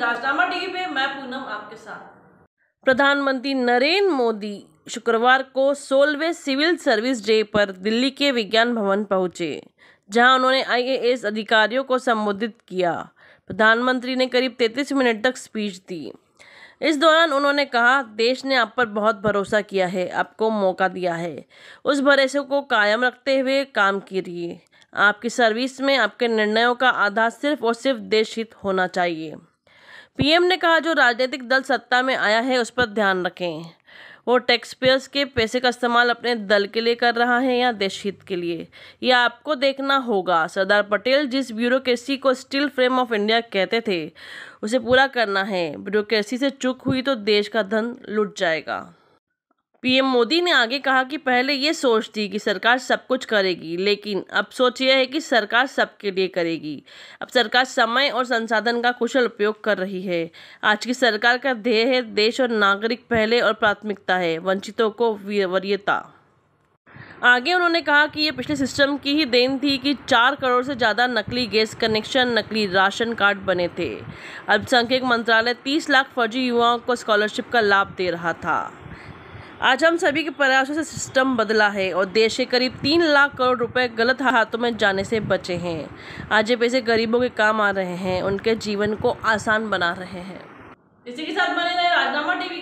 राजनामा TV पे मैं पूनम आपके साथ प्रधानमंत्री नरेंद्र मोदी शुक्रवार को सोलवे सिविल सर्विस डे पर दिल्ली के विज्ञान भवन पहुंचे जहां उन्होंने आईएएस अधिकारियों को संबोधित किया प्रधानमंत्री ने करीब 33 मिनट तक स्पीच दी इस दौरान उन्होंने कहा देश ने आप पर बहुत भरोसा किया है आपको मौका दिया है उस भरोसे को कायम रखते हुए काम करिए आपकी सर्विस में आपके निर्णयों का आधार सिर्फ और सिर्फ देश हित होना चाहिए पीएम ने कहा जो राजनीतिक दल सत्ता में आया है उस पर ध्यान रखें वो टैक्सपेयर्स के पैसे का इस्तेमाल अपने दल के लिए कर रहा है या देश हित के लिए यह आपको देखना होगा सरदार पटेल जिस ब्यूरोक्रेसी को स्टिल फ्रेम ऑफ इंडिया कहते थे उसे पूरा करना है ब्यूरोक्रेसी से चूक हुई तो देश का धन लुट जाएगा पीएम मोदी ने आगे कहा कि पहले ये सोच थी कि सरकार सब कुछ करेगी लेकिन अब सोच यह है कि सरकार सबके लिए करेगी अब सरकार समय और संसाधन का कुशल उपयोग कर रही है आज की सरकार का ध्येय है देश और नागरिक पहले और प्राथमिकता है वंचितों को वरीयता आगे उन्होंने कहा कि ये पिछले सिस्टम की ही देन थी कि चार करोड़ से ज़्यादा नकली गैस कनेक्शन नकली राशन कार्ड बने थे अल्पसंख्यक मंत्रालय तीस लाख फर्जी युवाओं को स्कॉलरशिप का लाभ दे रहा था आज हम सभी के प्रयासों से सिस्टम बदला है और देश के करीब तीन लाख करोड़ रुपए गलत हाथों में जाने से बचे हैं आज ये पैसे गरीबों के काम आ रहे हैं उनके जीवन को आसान बना रहे हैं इसी के साथ बने रहे राजनामा टीवी